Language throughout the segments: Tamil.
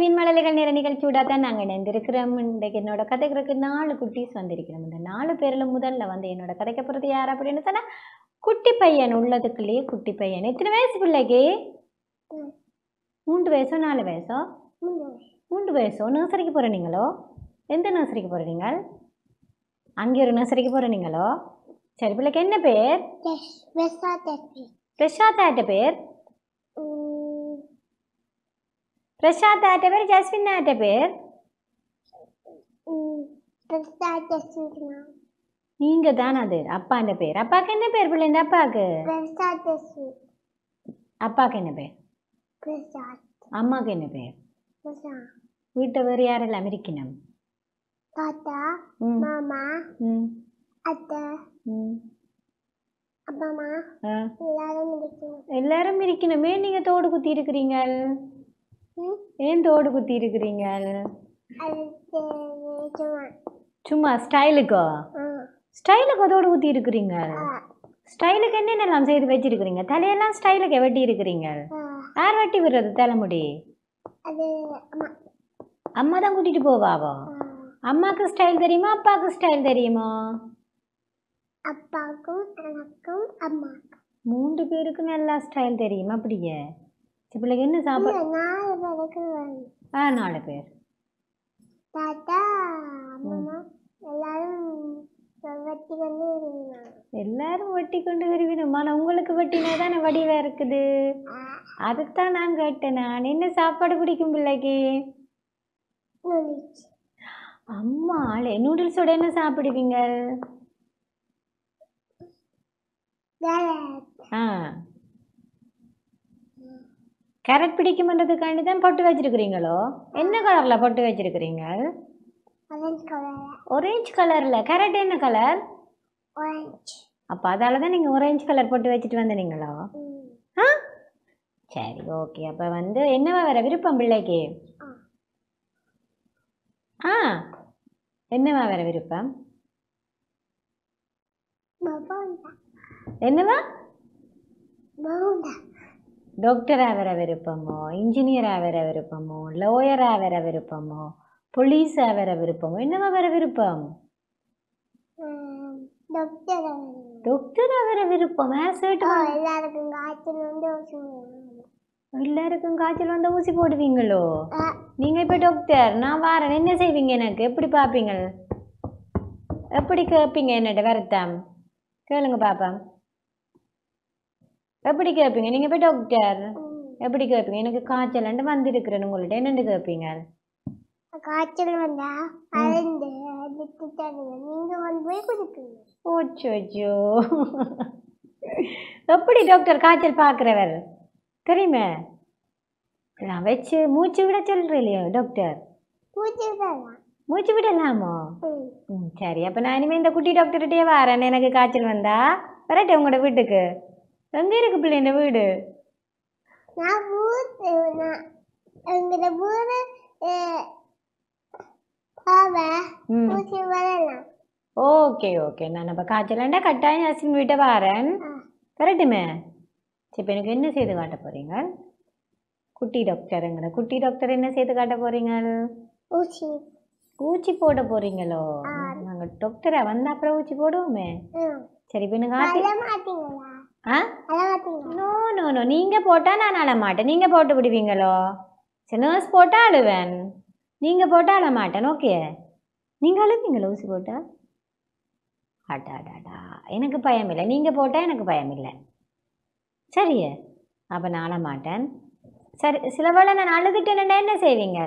மீன் மலலைகள் நிற நிகழ்ச்சியோட தான் நாங்கள் இணைந்திருக்கிறோம் இன்றைக்கு என்னோட கதைகளுக்கு நாலு குட்டீஸ் வந்திருக்கிறோம் இந்த நாலு பேரில் முதல்ல வந்து என்னோட கதைக்கு போகிறது யார் அப்படின்னு சொன்னால் குட்டி பையன் உள்ளதுக்குள்ளேயே குட்டி பையன் எத்தனை வயசு பிள்ளைக்கு மூன்று வயசோ நாலு வயசோ மூன்று வயசோ நர்சரிக்கு போகிற நீங்களோ எந்த நர்சரிக்கு போகிற நீங்கள் அங்கே ஒரு நர்சரிக்கு போகிற நீங்களோ சரி பிள்ளைக்கு என்ன பேர் பிரசாத் பேர் பிரசாத் ஆட்ட பேர் ஜஸ்வின் ஆட்ட பேர் நீங்க தான் அது அப்பாண்ட பேர் அப்பாக்கு என்ன பேர் பிள்ளைங்க அப்பாக்கு அப்பாக்கு என்ன பேர் அம்மாக்கு என்ன பேர் வீட்டை வேறு யாரெல்லாம் அமெரிக்கணும் தாத்தா மாமா அத்தை அப்பா அம்மா எல்லாரும் இருக்கணும் எல்லாரும் இருக்கணுமே நீங்க தோடு குத்தி இருக்கிறீங்க ஏன் தோடு குத்தி இருக்கிறீங்க சும்மா ஸ்டைலுக்கோ ஸ்டைலுக்கு தோடு குத்தி இருக்கிறீங்க ஸ்டைலுக்கு என்னென்னலாம் செய்து வச்சிருக்கிறீங்க தலையெல்லாம் ஸ்டைலுக்கு வெட்டி இருக்கிறீங்க யார் வெட்டி விடுறது தலைமுடி அம்மா தான் கூட்டிட்டு போவாவோ அம்மாக்கு ஸ்டைல் தெரியுமா அப்பாவுக்கு ஸ்டைல் தெரியுமா அப்பாக்கும் எனக்கும் அம்மாக்கும் மூன்று பேருக்கும் நல்லா ஸ்டைல் தெரியுமா அப்படியே பிள்ளைக்கு என்ன சாப்பாடு ஆ நாலு பேர் தாத்தா எல்லாரும் வெட்டி கொண்டு வருவினோம்மா உங்களுக்கு வெட்டினா தானே வடிவா இருக்குது அதுதான் நான் கேட்டேன் நான் என்ன சாப்பாடு பிடிக்கும் பிள்ளைக்கு அம்மா நூடுல்ஸோட என்ன சாப்பிடுவீங்க ஆ கேரட் பிடிக்குமன்றதுக்காண்டி தான் பொட்டு வச்சிருக்கிறீங்களோ என்ன கலர்ல பொட்டு வச்சிருக்கிறீங்க ஒரேஞ்ச் கலர்ல கேரட் என்ன கலர் அப்போ அதால தான் நீங்கள் ஒரேஞ்ச் கலர் போட்டு வச்சுட்டு வந்தீங்களோ ஆ சரி ஓகே அப்போ வந்து என்னவா வேற விருப்பம் பிள்ளைக்கு ஆ என்னவா வேற விருப்பம் என்னவா டாக்டர் வர விருப்பமோ இன்ஜினியராக வர விருப்பமோ லோயராக வர விருப்பமோ போலீஸ் வர விருப்பமோ என்னவா வர விருப்பம் டாக்டராக வர விருப்பம் எல்லாருக்கும் காய்ச்சல் வந்து எல்லாருக்கும் காய்ச்சல் வந்தால் ஊசி போடுவீங்களோ நீங்க இப்போ டாக்டர் நான் வாரேன் என்ன செய்வீங்க எனக்கு எப்படி பார்ப்பீங்க எப்படி கேட்பீங்க என்னட்ட வருத்தம் கேளுங்க பாப்பா எப்படி கேட்பீங்க நீங்க போய் டாக்டர் எப்படி கேட்பீங்க எனக்கு காய்ச்சல் வந்துருக்குறேன் உங்கள்கிட்ட என்னென்னு கேட்பீங்க காய்ச்சல் வந்தா அழுந்து நீங்கள் வந்து போய் ஓச்சோச்சோ எப்படி டாக்டர் காய்ச்சல் பார்க்குறவர் தெரியுமே நான் வச்சு மூச்சு விட சொல்கிறேன் இல்லையோ டாக்டர் மூச்சு விடலாம் மூச்சு விடலாமோ சரி அப்போ நான் இனிமேல் இந்த குட்டி டாக்டர்கிட்டயே வரேன் எனக்கு காய்ச்சல் வந்தா வரட்டே உங்களோட வீட்டுக்கு எங்க இருக்கு பிள்ளை இந்த வீடு நான் ஊரு எங்கட ஊரு ஓகே ஓகே நான் நம்ம காய்ச்சலாண்டா கட்டாயம் நர்சின் வீட்டை வரேன் கரெக்டுமே இப்போ எனக்கு என்ன செய்து காட்ட போறீங்க குட்டி டாக்டருங்கிற குட்டி டாக்டர் என்ன செய்து காட்ட போகிறீங்க ஊசி ஊசி போட போகிறீங்களோ நாங்கள் டாக்டரை வந்த அப்புறம் ஊச்சி போடுவோமே சரி இப்போ எனக்கு ஆ நோ நோ நோ நீங்கள் போட்டால் நான் அழமாட்டேன் நீங்கள் போட்டு விடுவீங்களோ சரி நர்ஸ் போட்டால் அழுவேன் நீங்கள் போட்டால் அழமாட்டேன் ஓகே நீங்கள் அழுவீங்களோ ஊசி போட்டால் அடாடாடா எனக்கு பயம் இல்லை நீங்கள் போட்டால் எனக்கு பயம் இல்லை சரியே அப்போ நான் அழமாட்டேன் சரி சில வேளை நான் அழுதுட்டேன்னா என்ன செய்வீங்க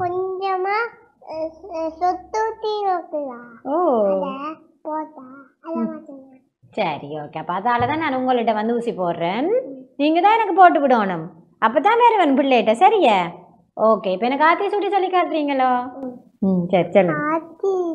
கொஞ்சமாக சொத்து ஓ சரி ஓகே அப்போ அதால தான் நான் உங்கள்கிட்ட வந்து ஊசி போடுறேன் நீங்கள் தான் எனக்கு போட்டு விடணும் அப்போ தான் வருவன் பிள்ளைகிட்ட சரியா ஓகே இப்போ எனக்கு ஆத்தி சுட்டி சொல்லி காட்டுறீங்களோ ம் சரி சொல்லுங்க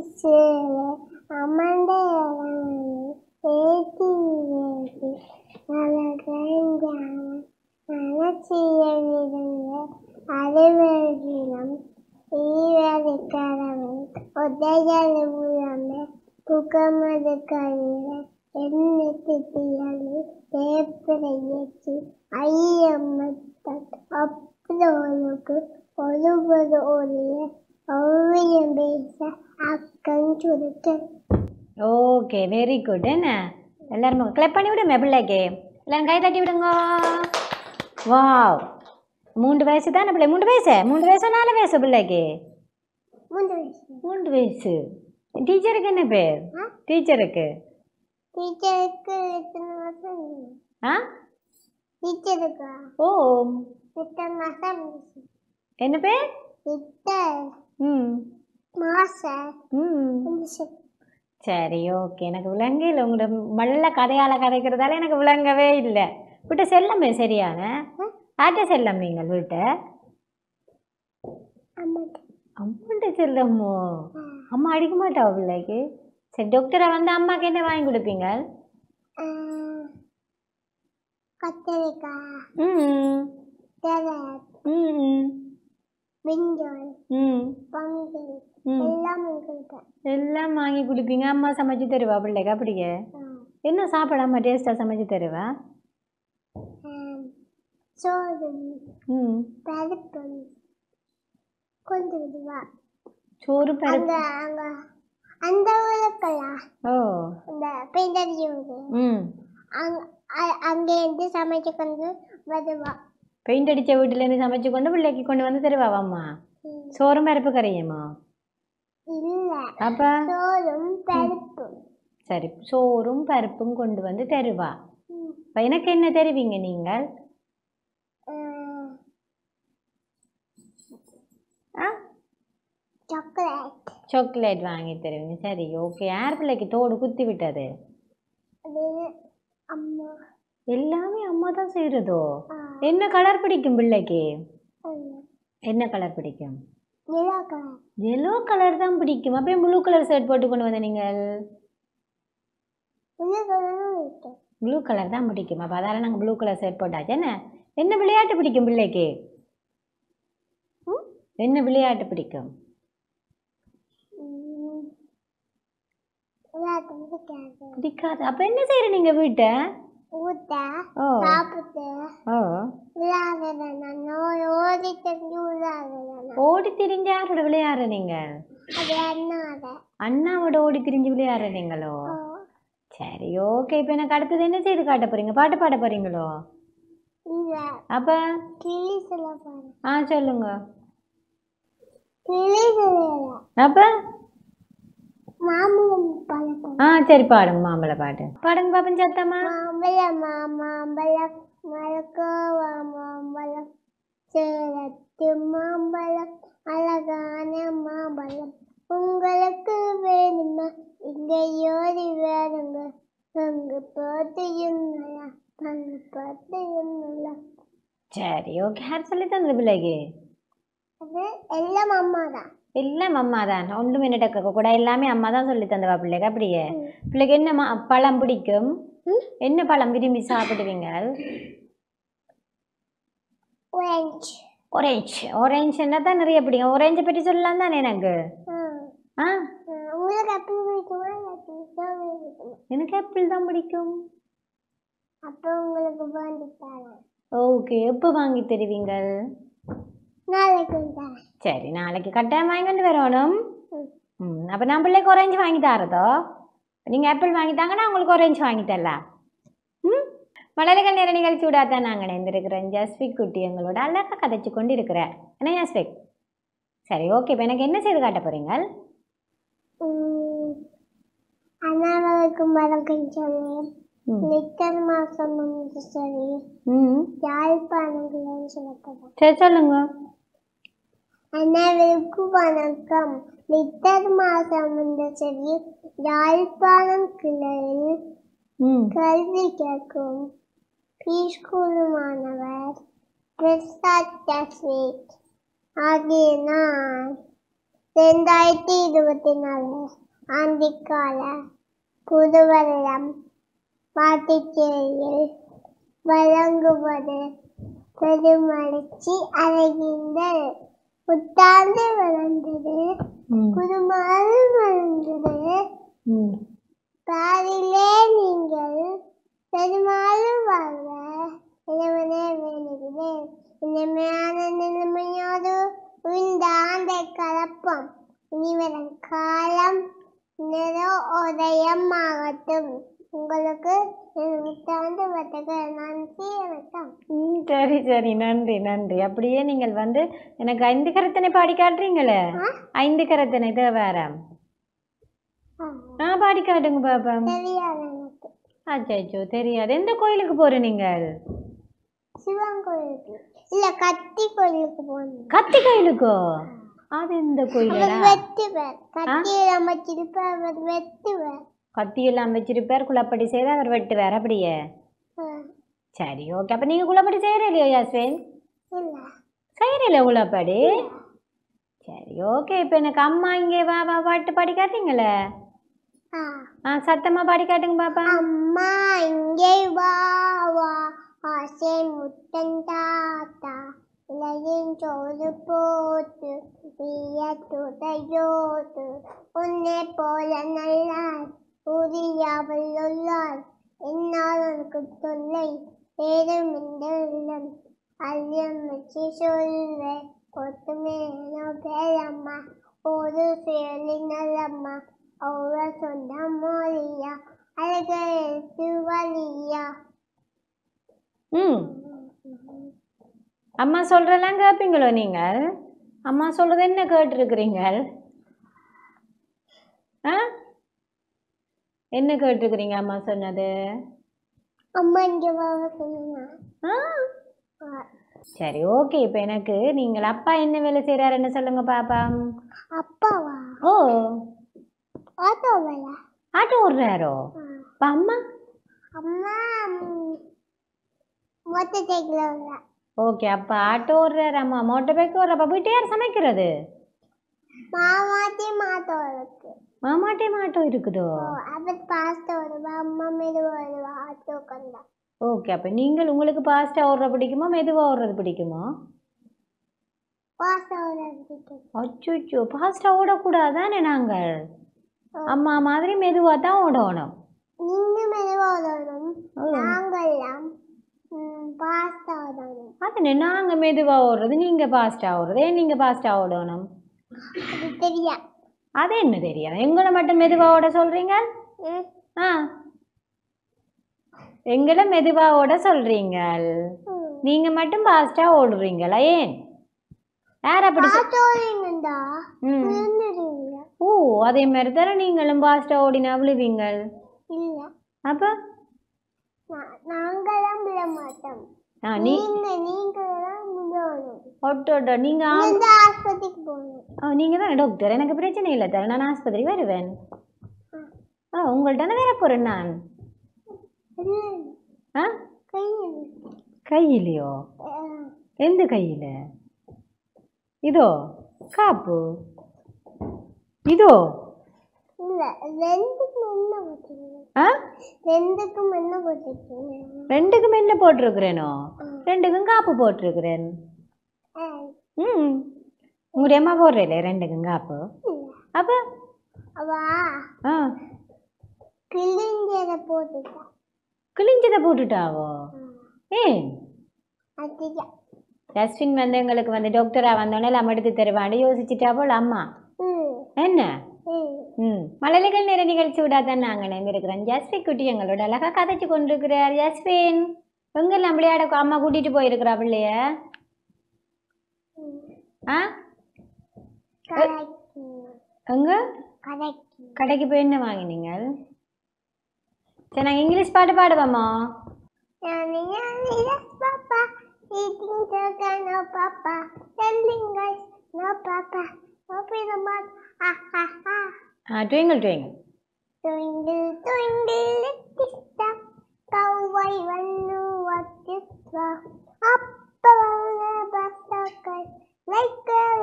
குட் என்ன எல்லாரும் கிளப் பண்ணி விடு மெபிள்ளைக்கு எல்லாரும் கை தட்டி விடுங்க வாவ் மூன்று வயசு தானே பிள்ளை மூன்று வயசு மூன்று வயசு நாலு வயசு பிள்ளைக்கு மூன்று வயசு மூன்று வயசு டீச்சருக்கு என்ன பேர் டீச்சருக்கு டீச்சருக்கு ஆ டீச்சருக்கு ஓ என்ன பேர் ம் மாச ம் சரி ஓகே எனக்கு விளங்கு இல்லை உங்களோட மல்ல கதையால் கதைக்கிறதால எனக்கு விளங்கவே இல்லை விட்ட செல்லமே சரியான ஆட்ட செல்லம் நீங்கள் வீட்டை அம்மாட்ட செல்லமோ அம்மா அடிக்க மாட்டா பிள்ளைக்கு சரி டாக்டரை வந்து அம்மாக்கு என்ன வாங்கி கொடுப்பீங்க கத்திரிக்காய் ம் ம் ம் எல்லாம் வாங்கி கொடுப்பீங்க அம்மா சமைச்சு தருவா பிள்ளைக்கு அப்படியே என்ன சாப்பிடாம டேஸ்டா சமைச்சு தருவா கொண்டு விடுவா சோறு பருப்பு அந்த அங்கேருந்து சமைச்சு கொண்டு வருவா பெயிண்ட் அடித்த வீட்டிலேருந்து சமைச்சு கொண்டு பிள்ளைக்கு கொண்டு வந்து தருவாவாம்மா சோறும் பருப்பு கரையுமா அப்ப சரி சோறும் பருப்பும் கொண்டு வந்து தருவா எனக்கு என்ன தருவீங்க நீங்கள் சாக்லேட் வாங்கி தருவீங்க சரி ஓகே யார் பிள்ளைக்கு தோடு குத்தி விட்டது எல்லாமே அம்மா தான் செய்யறதோ என்ன கலர் பிடிக்கும் பிள்ளைக்கு என்ன கலர் பிடிக்கும் எல்லோ கலர் எல்லோ கலர் தான் பிடிக்கும் அப்படியே ப்ளூ கலர் ஷர்ட் போட்டு கொண்டு வந்த நீங்கள் ப்ளூ கலர் தான் பிடிக்கும் அப்போ அதால் நாங்கள் ப்ளூ கலர் ஷர்ட் போட்டாச்சு என்ன என்ன விளையாட்டு பிடிக்கும் பிள்ளைக்கு என்ன விளையாட்டு பிடிக்கும் பிடிக்காது அப்போ என்ன செய்கிற நீங்கள் வீட்டை ஓடி திரிஞ்சு யாரோட விளையாடுற அண்ணாவோட ஓடி திரிஞ்சு விளையாடுற சரி ஓகே இப்போ எனக்கு அடுத்தது என்ன செய்து காட்ட போறீங்க பாட்டு பாட போறீங்களோ அப்ப ஆ சொல்லுங்க அப்ப ஆ சரி பாடுங்க மாம்பழ பாட்டு பாடுங்க பாப்பன் சத்தம்மா மாம்பழ மாம்பழம் மரக்கோவா மாம்பழம் சேலத்து மாம்பழம் அழகான மாம்பழம் உங்களுக்கு வேணுமா இங்கே யோதி வேணுங்க பங்கு போட்டியும் நல்லா பங்கு போட்டியும் நல்லா சரி ஓகே ஹேர் சொல்லி தந்தது பிள்ளைக்கு எல்லாம் அம்மா தான் எல்லாம் அம்மா தான் ஒன்றுமே நடக்க கூட எல்லாமே அம்மா தான் சொல்லி தந்தவா பிள்ளைக்கு அப்படியே பிள்ளைக்கு என்னம்மா பழம் பிடிக்கும் என்ன பழம் விரும்பி சாப்பிடுவீங்க ஒரேஞ்சு ஒரேஞ்சு என்ன தான் நிறைய பிடிக்கும் ஒரேஞ்சை பற்றி சொல்லலாம் தானே எனக்கு ஆ எனக்கு ஆப்பிள் தான் பிடிக்கும் அப்போ உங்களுக்கு ஓகே எப்போ வாங்கி தருவீங்கள் சரி நாளைக்கு கட்டாயம் வாங்கி வரணும் ம் அப்போ நான் பிள்ளைக்கு ஒரேஞ்சு வாங்கி தரதோ நீங்கள் ஆப்பிள் வாங்கி உங்களுக்கு ஒரேஞ்சு வாங்கி தரலாம் ம் மலர்கள் நேர நிகழ்ச்சியோட தான் நாங்கள் இணைந்திருக்கிறேன் ஜஸ்விக் குட்டி எங்களோட அழகாக கதைச்சு கொண்டு இருக்கிறேன் என்ன ஜஸ்விக் சரி ஓகே இப்போ எனக்கு என்ன செய்து காட்ட போகிறீங்க அண்ணாவுக்கு மரம் கொஞ்சம் லிட்டர் மாசம் சரி யாழ்ப்பாணம் சரி சொல்லுங்க அனைவருக்கும் வணக்கம் லிட்டர் மாசம் சரி யாழ்ப்பாணம் கிளையில் கல்வி கேட்கும் ப்ரீஸ்கூல் மாணவர் பிரசாத் தஸ்வீத் ஆகிய நான் ரெண்டாயிரத்தி இருபத்தி நாலு ஆண்டிக்கால புது மாட்டுக்கிளையில் வழங்குவது பெருமடிச்சு அழகின்றல் புத்தாண்டு வளர்ந்தது குருமாறு வளர்ந்தது பாரிலே நீங்கள் பெருமாறு வாங்க இளவனே வேண்டுகிறேன் இனிமையான நிலைமையோடு இந்த ஆண்டை கலப்பம் இனிவரும் காலம் நிற உதயம் ஆகட்டும் உங்களுக்கு மித்தாந்து நன்றி வணக்கம் ம் சரி சரி நன்றி நன்றி அப்படியே நீங்கள் வந்து எனக்கு ஐந்து கரத்தனை பாடி காட்டுறீங்களே ஐந்து கரத்தனை இதை வேற ஆ பாடி காட்டுங்க பாப்பா தெரியாது எனக்கு அச்சோ தெரியாது எந்த கோயிலுக்கு போற நீங்கள் சிவன் கோயிலுக்கு இல்ல கத்தி கோயிலுக்கு போறோம் கத்தி கோயிலுக்கோ அது எந்த கோயிலா வெட்டுவேன் கத்தியில நம்ம திருப்ப வெட்டுவேன் கத்தியெல்லாம் வச்சிருப்பார் குழப்படி செய்த அவர் வேற அப்படிய சரி ஓகே அப்போ நீங்கள் குழப்படி செய்யற இல்லையா யாஸ்வின் செய்யறீல குழப்படி சரி ஓகே இப்போ எனக்கு அம்மா இங்கே வா வா பாட்டு பாடி காட்டுங்களே ஆ சத்தமாக பாடி காட்டுங்க பாப்பா அம்மா இங்கே வா வா ஆசை முத்தன் தாத்தா இலையின் சோறு போட்டு நீய உன்னை போல நல்லாச்சு கூறியாவல் சொல்லால் என்னால் உனக்கு தொல்லை நேரம் இந்த இல்லம் அல்லம் வச்சு சொல்வே கொத்துமே பேரம்மா ஒரு சுயலி நல்லம்மா அவ்வளோ சொன்ன மோரியா அழகு வலியா ம் அம்மா சொல்கிறலாம் கேட்பீங்களோ நீங்கள் அம்மா சொல்றது என்ன கேட்டிருக்கிறீங்கள் ஆ என்ன கேட்டிருக்கிறீங்க அம்மா சொன்னது அம்மா இங்க சொன்னா சரி ஓகே இப்போ எனக்கு நீங்கள் அப்பா என்ன வேலை என்ன சொல்லுங்க பாப்பா அப்பாவா ஓ ஆட்டோ வேலை ஆட்டோ ஓடுறாரோ இப்போ அம்மா அம்மா மொட்டை சைக்கிள் ஓகே அப்பா ஆட்டோ ஓடுறாரு அம்மா மோட்டர் பைக் ஓடுறப்ப போயிட்டு யார் சமைக்கிறது మామాటే మాట இருக்குதோ ஓகே அப்ப நீங்கள் உங்களுக்கு பாஸ்டா ஓடுற பிடிக்குமா மெதுவா ஓடுறது பிடிக்குமா அச்சோ பாஸ்டா ஓடக்கூடாதானே நாங்கள் அம்மா மாதிரி மெதுவா தான் ஓடணும் அது நாங்கள் மெதுவாக ஓடுறது நீங்கள் பாஸ்டாக ஓடுறது ஏன் நீங்க பாஸ்டா ஓடணும் அது என்ன தெரியாது எங்களை மட்டும் மெதுவாவோட சொல்றீங்க ஆ எங்களை மெதுவாவோட சொல்றீங்க நீங்க மட்டும் பாஸ்டா ஓடுறீங்களா ஏன் வேற அப்படி ஓ அதே மாதிரி தானே நீங்களும் பாஸ்டா ஓடினா விழுவீங்கள் அப்ப நாங்களாம் விழ மாட்டோம் ஆஸ்பத்திரிக்கு போகணும் தான் டாக்டர் எனக்கு பிரச்சனை இல்லை தர நான் வருவேன் ஆ உங்கள்கிட்ட நான் ஆ கையிலையோ எந்த கையில இதோ காப்பு இதோ ரெண்டுக்கும் என்ன போட்டிருக்கிறேனோ ரெண்டுக்கும் காப்பு போட்டிருக்கிறேன் ம் உங்களுடைய அம்மா போடுறே ரெண்டுக்கும் காப்பு அப்ப கிழிஞ்சதை போட்டுட்டா கிழிஞ்சதை போட்டுட்டாவோ ஏன் ஜஸ்டின் வந்து எங்களுக்கு வந்து டாக்டரா வந்தோடனே எல்லாம் எடுத்து தருவான்னு யோசிச்சுட்டா போல அம்மா என்ன மழலைகள் நிற நிகழ்ச்சி தான் நாங்கள் நினைந்திருக்கிறோம் ஜஸ்வி குட்டி எங்களோட அழகா கதைச்சு கொண்டிருக்கிறார் ஜஸ்வின் எங்கெல்லாம் விளையாட அம்மா கூட்டிட்டு போயிருக்கிறா பிள்ளைய ஆ எங்க கடைக்கு போய் என்ன வாங்கினீங்க சரி நாங்கள் இங்கிலீஷ் பாட்டு பாடுவோமா பாப்பா பாப்பா Ha ha ha. Ah, twinkle twinkle. Twinkle twinkle little star, how I wonder what Up like a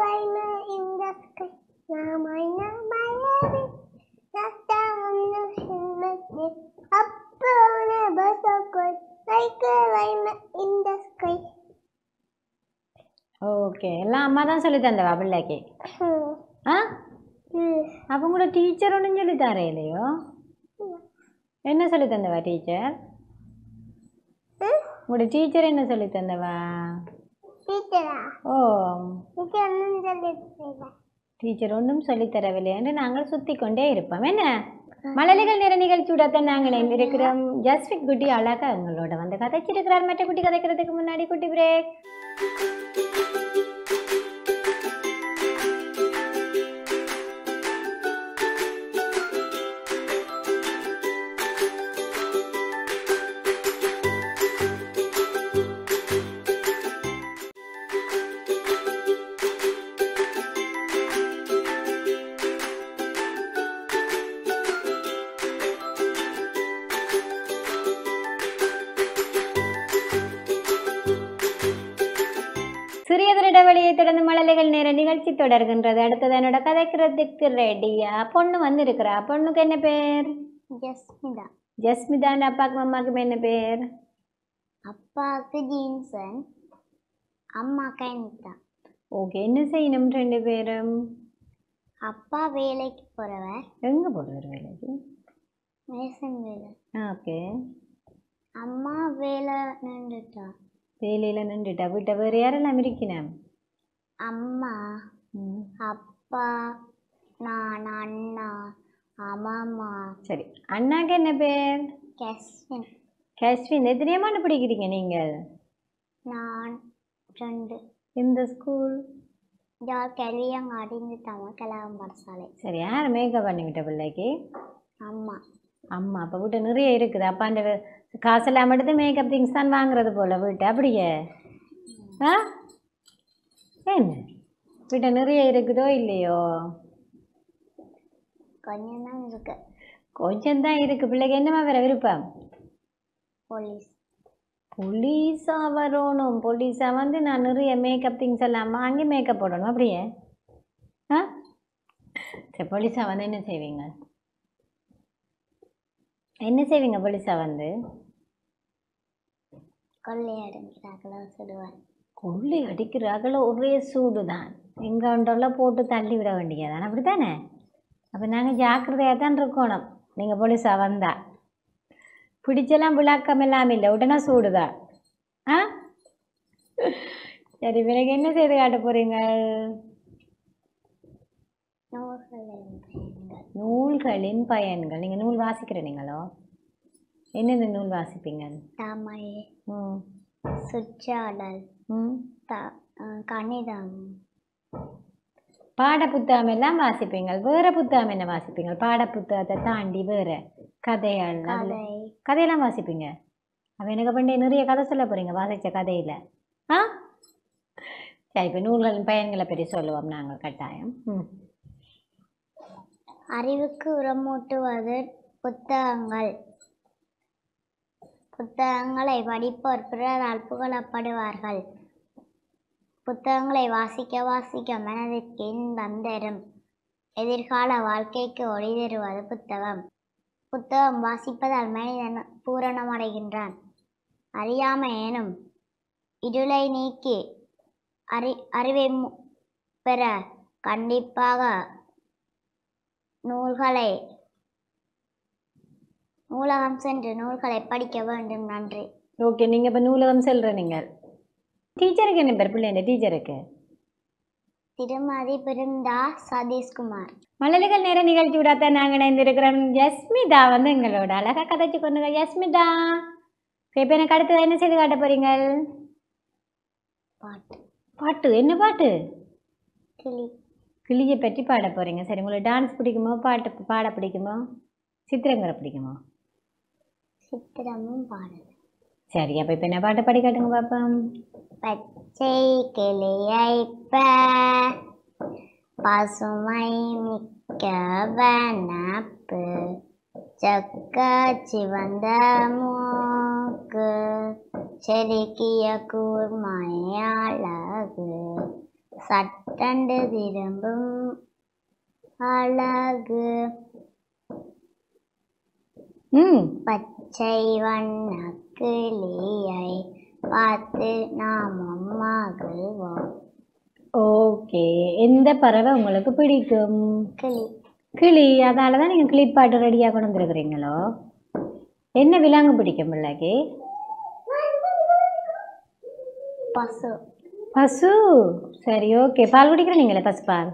liner in the sky. Now my now my every, not down the shimmer. Up like a liner in the sky. Okay எல்லாம் அம்மா தான் சொல்லி bapak lagi. அப்போ உங்களோட டீச்சர் ஒன்றும் சொல்லி தரையிலையோ என்ன சொல்லி தந்தவா டீச்சர் உங்களோட டீச்சர் என்ன சொல்லி தந்தவா ஓ டீச்சர் ஒன்றும் சொல்லி தரவில்லை என்று நாங்கள் சுற்றி கொண்டே இருப்போம் என்ன மழலைகள் நிற நிகழ்ச்சியோட நாங்கள் இருக்கிறோம் ஜஸ்விக் குட்டி அழகா உங்களோட வந்து கதைச்சிருக்கிறார் மற்ற குட்டி கதைக்கிறதுக்கு முன்னாடி குட்டி பிரேக் தொடர்கின்றது அடுத்தது என்னோட கதைக்கிறதுக்கு ரெடியா பொண்ணு வந்து இருக்கிறா பொண்ணுக்கு என்ன பேர் ஜஸ்மிதா ஜஸ்மிதான் அப்பாவுக்கு அம்மாவுக்கு என்ன பேர் அப்பாவுக்கு ஜீன்சன் அம்மாக்கு அனிதா ஓகே என்ன செய்யணும் ரெண்டு பேரும் அப்பா வேலைக்கு போகிறவர் எங்கே போகிறவர் வேலைக்கு மேசன் வேலை ஓகே அம்மா வேலை நின்றுட்டா வேலையில் நின்றுட்டா வீட்டை வேறு யாரெல்லாம் இருக்கணும் அம்மா அப்பா நான் அண்ணா அம்மா சரி அண்ணாக்கு என்ன பேர் கஸ்வின் கஸ்வின் எத்தனை மாண்டு படிக்கிறீங்க நீங்கள் நான் ரெண்டு இந்த ஸ்கூல் கலியங்காடி தமிழ் கலாம் பாடசாலை சரி யார் மேக்கப் பண்ணிக்கிட்ட பிள்ளைக்கு அம்மா அம்மா அப்போ வீட்டு நிறைய இருக்குது அப்பா அப்பாண்ட காசெல்லாம் எடுத்து மேக்கப் திங்ஸ் தான் வாங்குறது போல் வீட்டு அப்படியே ஆ என்ன வீட்டை நிறைய இருக்குதோ இல்லையோ கொஞ்சம் தான் இருக்கு கொஞ்சம் தான் இருக்கு பிள்ளைக்கு என்னமா வேற விருப்பம் போலீஸ் போலீஸாக வரணும் போலீஸாக வந்து நான் நிறைய மேக்கப் திங்ஸ் எல்லாம் வாங்கி மேக்கப் போடணும் அப்படியே ஆ சரி போலீஸாக வந்து என்ன செய்வீங்க என்ன செய்வீங்க போலீஸாக வந்து கொள்ளை அடிக்கிறாங்களோ சொல்லுவாங்க கொள்ளை அடிக்கிறாங்களோ ஒரே சூடு தான் எங்கே ஒன்றொல்ல போட்டு தள்ளி விட வேண்டியதானே அப்படி தானே அப்போ நாங்கள் ஜாக்கிரதையாக தான் இருக்கணும் நீங்கள் போலீஸாக வந்தால் பிடிச்செல்லாம் விழாக்கம் இல்லாமல் இல்லை உடனே சூடுதா ஆ சரி பிறகு என்ன செய்து காட்ட போகிறீங்க நூல்களின் பயன்கள் நீங்கள் நூல் வாசிக்கிற நீங்களோ என்னென்ன நூல் வாசிப்பீங்க தமிழ் சுற்றாடல் கணிதம் பாட புத்தகம் எல்லாம் வாசிப்பீங்கள் வேற புத்தகம் என்ன வாசிப்பீங்கள் பாட புத்தகத்தை தாண்டி வேற கதைகள் கதையெல்லாம் வாசிப்பீங்க அவன் எனக்கு பண்ணி நிறைய கதை சொல்ல போறீங்க வாசிச்ச கதையில ஆ சரி இப்போ நூல்களின் பயன்களை பற்றி சொல்லுவோம் நாங்கள் கட்டாயம் அறிவுக்கு உரமூட்டுவது புத்தகங்கள் புத்தகங்களை படிப்போர் பிறர் அற்புகளப்படுவார்கள் புத்தகங்களை வாசிக்க வாசிக்க மனதிற்கு இன்பம் தரும் எதிர்கால வாழ்க்கைக்கு ஒளி தருவது புத்தகம் புத்தகம் வாசிப்பதால் மனிதன் பூரணமடைகின்றான் அறியாமை எனும் இருளை நீக்கி அறி அறிவை பெற கண்டிப்பாக நூல்களை நூலகம் சென்று நூல்களை படிக்க வேண்டும் நன்றி ஓகே நீங்கள் இப்போ நூலகம் செல்ற நீங்கள் டீச்சருக்கு என்ன பேர் பிள்ளை என்ன டீச்சருக்கு திருமதி பிருந்தா சதீஷ்குமார் மலர்கள் நேர நிகழ்ச்சி விடாத நாங்கள் இணைந்திருக்கிறோம் யஸ்மிதா வந்து எங்களோட அழகாக கதைச்சு கொண்டு யஸ்மிதா இப்போ எனக்கு அடுத்தது என்ன செய்து காட்ட போகிறீங்கள் பாட்டு பாட்டு என்ன பாட்டு கிளி கிளியை பற்றி பாட போகிறீங்க சரி உங்களுக்கு டான்ஸ் பிடிக்குமோ பாட்டு பாட பிடிக்குமோ சித்திரங்கரை பிடிக்குமோ சித்திரமும் பாடல் சரி அப்போ இப்போ என்ன பாட்டு படிக்கட்டுங்க பாப்போம் பச்சை கிளியைப்ப பசுமை மிக்க வனப்பு சக்க சிவந்த மூக்கு செருக்கிய கூர்மையழகு சட்டண்டு திரும்பும் அழகு பச்சை வண்ண கிளியை பார்த்து நாமும் மகிழ்வோம் ஓகே எந்த பறவை உங்களுக்கு பிடிக்கும் கிளி கிளி அதனால தான் நீங்கள் கிளிப்பாட்டு ரெடியாக கொண்டு வந்துருக்குறீங்களோ என்ன விலாங்கு பிடிக்கும் பிள்ளைக்கு பசு பசு சரி ஓகே பால் நீங்களே பசு பால்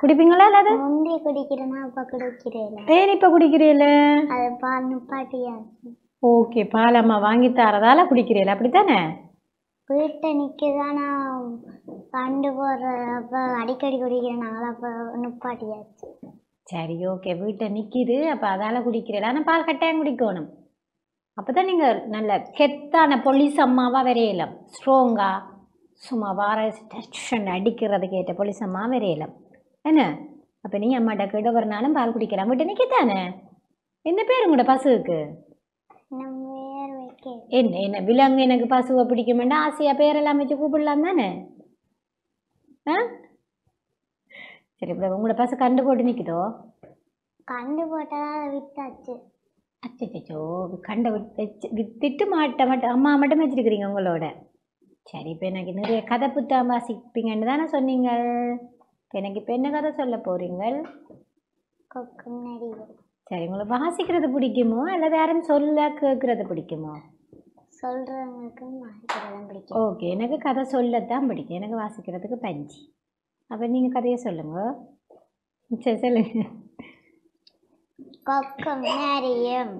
குடிப்பீங்களா இல்லாத முந்தைய குடிக்கிறேன்னா அப்போ குடிக்கிறேன் ஏன் இப்போ குடிக்கிறீல்ல அது பால் நிப்பாட்டியாச்சு ஓகே பால் அம்மா வாங்கி தரதால குடிக்கிறீல அப்படி தானே வீட்டு நான் கண்டு போடுற அப்போ அடிக்கடி குடிக்கிறனால அப்போ நிப்பாட்டியாச்சு சரி ஓகே வீட்டை நிற்கிது அப்போ அதால் குடிக்கிறீல ஆனால் பால் கட்டாயம் குடிக்கணும் அப்போ தான் நீங்கள் நல்ல கெத்தான பொலிஸ் அம்மாவாக வரையலாம் ஸ்ட்ராங்காக சும்மா வார டென்ஷன் அடிக்கிறது கேட்ட பொலிசம்மா அம்மா வரையலாம் என்ன அப்போ நீங்கள் அம்மாட்ட கிட்ட வரனாலும் பால் குடிக்கலாம் வீட்டை நிற்கத்தானே என்ன பேர் உங்களோட பசுவுக்கு என்ன என்ன விலங்கு எனக்கு பசுவை பிடிக்க வேண்டாம் ஆசையாக பேரெல்லாம் வச்சு கூப்பிடலாம் தானே ஆ சரி இப்போ உங்களோட பசு கண்டு போட்டு நிற்குதோ கண்டு போட்டதால் வித்தாச்சு அச்சோ கண்டை வச்சு வித்துட்டு மாட்ட மாட்ட அம்மா மட்டும் வச்சுருக்கிறீங்க உங்களோட சரி இப்போ எனக்கு நிறைய கதை புத்தகம் வாசிப்பீங்கன்னு தானே சொன்னீங்க இப்போ எனக்கு இப்போ என்ன கதை சொல்ல போகிறீங்கள் கொக்கும் நடிகை சரி உங்களுக்கு வாசிக்கிறது பிடிக்குமோ அல்லது யாரும் சொல்ல கேட்கறது பிடிக்குமோ சொல்கிறவங்களுக்கு பிடிக்கும் ஓகே எனக்கு கதை சொல்லத்தான் பிடிக்கும் எனக்கு வாசிக்கிறதுக்கு பஞ்சு அப்போ நீங்கள் கதையை சொல்லுங்க சரி சொல்லுங்க கொக்கம் நரியும்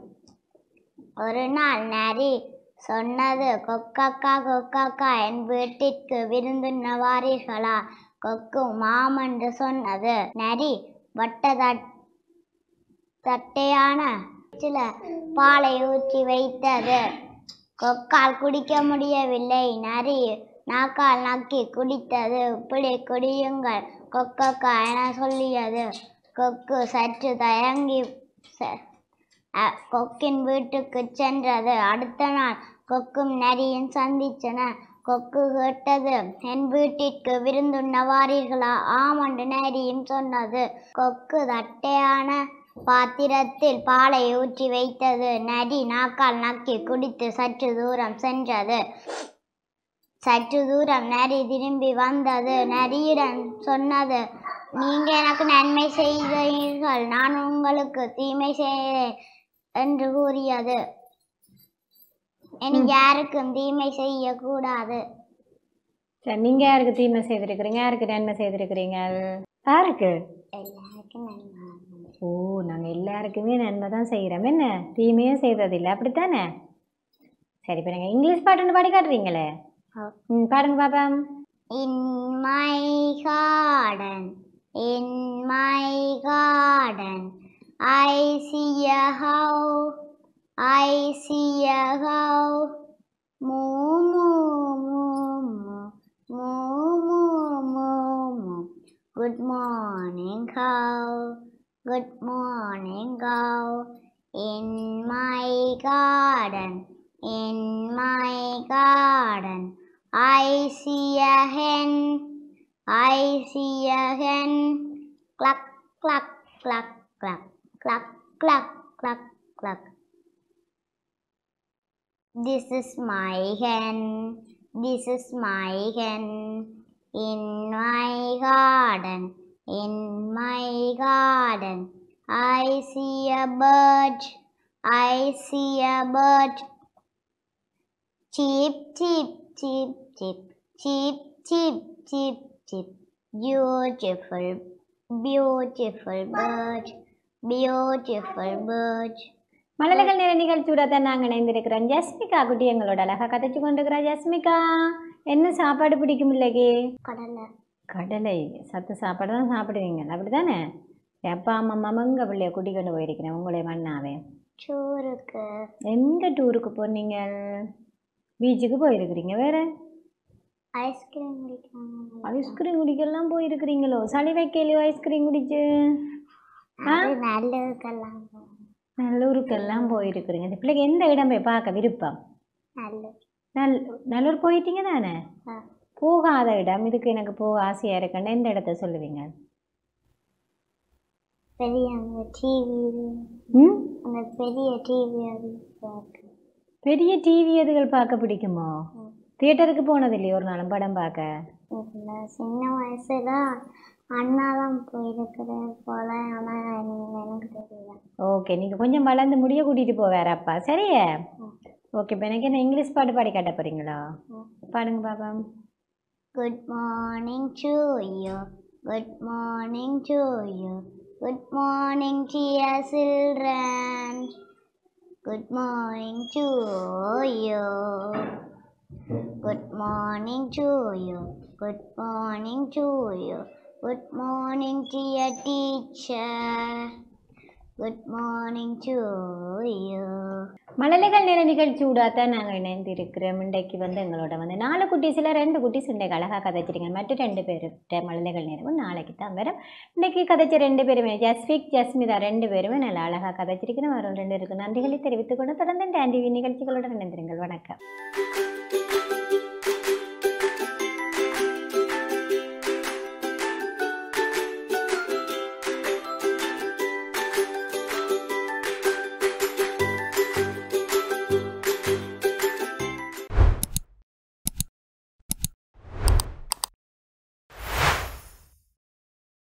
ஒரு நாள் நரி சொன்னது கொக்கக்கா கொக்கக்கா என் வீட்டிற்கு விருந்து வாரீர்களா கொக்கு மாமன்று சொன்னது நரி வட்டதட் தட்டையான சில பாலை ஊற்றி வைத்தது கொக்கால் குடிக்க முடியவில்லை நரி நாக்கால் நக்கி குடித்தது இப்படி குடியுங்கள் கொக்கக்கா என சொல்லியது கொக்கு சற்று தயங்கி கொக்கின் வீட்டுக்கு சென்றது அடுத்த நாள் கொக்கும் நரியும் சந்திச்சன கொக்கு கேட்டது என் வீட்டிற்கு விருந்துண்ணவாரீர்களா ஆமண்டு ஆம் நரியும் சொன்னது கொக்கு தட்டையான பாத்திரத்தில் பாலை ஊற்றி வைத்தது நரி நாக்கால் நக்கி குடித்து சற்று தூரம் சென்றது சற்று தூரம் நரி திரும்பி வந்தது நரியிடம் சொன்னது நீங்க எனக்கு நன்மை செய்தீர்கள் நான் உங்களுக்கு தீமை செய்தேன் என்று கூறியது எனக்கு யாருக்கும் தீமை செய்யக்கூடாது சரி நீங்க யாருக்கு தீமை செய்திருக்கிறீங்க யாருக்கு நன்மை செய்திருக்கிறீங்க யாருக்கு எல்லாருக்கும் நன்மை ஓ நாங்கள் எல்லாருக்குமே நன்மை தான் செய்கிறோம் என்ன தீமையும் இல்லை அப்படித்தானே சரி பாருங்க இங்கிலீஷ் பாட்டு ஒன்று பாடி காட்டுறீங்களே ம் பாடுங்க பாப்பா in my garden in my garden I see a I I see a how moo good morning Good morning, go in my garden, in my garden. I see a hen, I see a hen. Cluck, cluck, cluck, cluck, cluck, cluck, cluck, cluck. This is my hen, this is my hen. In my garden, In my garden, I see a bird. I see a bird. Chip, chip, chip, chip, chip, chip, chip, chip. Beautiful, beautiful bird, beautiful bird. மலர்கள் நிற நிகழ்ச்சியோட தான் நாங்கள் இணைந்திருக்கிறோம் ஜஸ்மிகா குட்டி எங்களோட அழகாக கதைச்சு கொண்டிருக்கிறா ஜஸ்மிகா என்ன சாப்பாடு பிடிக்கும் இல்லைக்கு கடலை கடலை சத்து சாப்பாடு தான் சாப்பிடுவீங்க அப்படி தானே அப்பா அம்மா மமங்க பிள்ளைய குடி கொண்டு போயிருக்கிறேன் உங்களுடைய மண்ணாவே டூருக்கு எங்கே டூருக்கு போனீங்க பீச்சுக்கு போயிருக்கிறீங்க வேற ஐஸ்கிரீம் குடிக்கலாம் ஐஸ்கிரீம் குடிக்கலாம் போயிருக்கிறீங்களோ சளி வைக்கலையோ ஐஸ்கிரீம் குடிச்சு நல்லூருக்கெல்லாம் நல்லூருக்கெல்லாம் போயிருக்கிறீங்க இந்த பிள்ளைக்கு எந்த இடம் போய் பார்க்க விருப்பம் நல்லூர் நல்லூர் போயிட்டீங்க தானே போகாத இடம் இதுக்கு எனக்கு போக ஆசையாக இருக்குன்னு எந்த இடத்த சொல்லுவீங்க பெரிய பெரிய டிவி அதுகள் பார்க்க பிடிக்குமோ தியேட்டருக்கு போனது இல்லையா ஒரு நாளும் படம் பார்க்க சின்ன வயசுல அண்ணா தான் போயிருக்கிறேன் போல ஆனால் எனக்கு தெரியல ஓகே நீங்கள் கொஞ்சம் வளர்ந்து முடிய கூட்டிகிட்டு போவார் அப்பா சரியா ஓகே இப்போ எனக்கு என்ன இங்கிலீஷ் பாட்டு பாடி காட்ட போறீங்களா பாடுங்க பாப்பா Good morning to you. Good morning to you. Good morning, dear children. Good morning to you. Good morning to you. Good morning to you. Good morning, dear teacher. Good morning to you மழலைகள் நேர நிகழ்ச்சியோட தான் நாங்கள் இணைந்திருக்கிறோம் இன்றைக்கு வந்து எங்களோட வந்து நாலு குட்டிஸில் ரெண்டு குட்டிஸ் இன்றைக்கு அழகாக கதைச்சிருங்க மற்ற ரெண்டு பேருக்கிட்ட மழலைகள் நேரமும் நாளைக்கு தான் வரும் இன்றைக்கி கதைச்ச ரெண்டு பேருமே ஜஸ்விக் ஜஸ்மிதா ரெண்டு பேருமே நல்லா அழகாக கதைச்சிருக்கிறோம் வரும் ரெண்டு இருக்கு நன்றிகளை தெரிவித்துக்கொண்டு தொடர்ந்து டேண்டிவி நிகழ்ச்சிகளோட இணைந்திருங்கள் வணக்கம்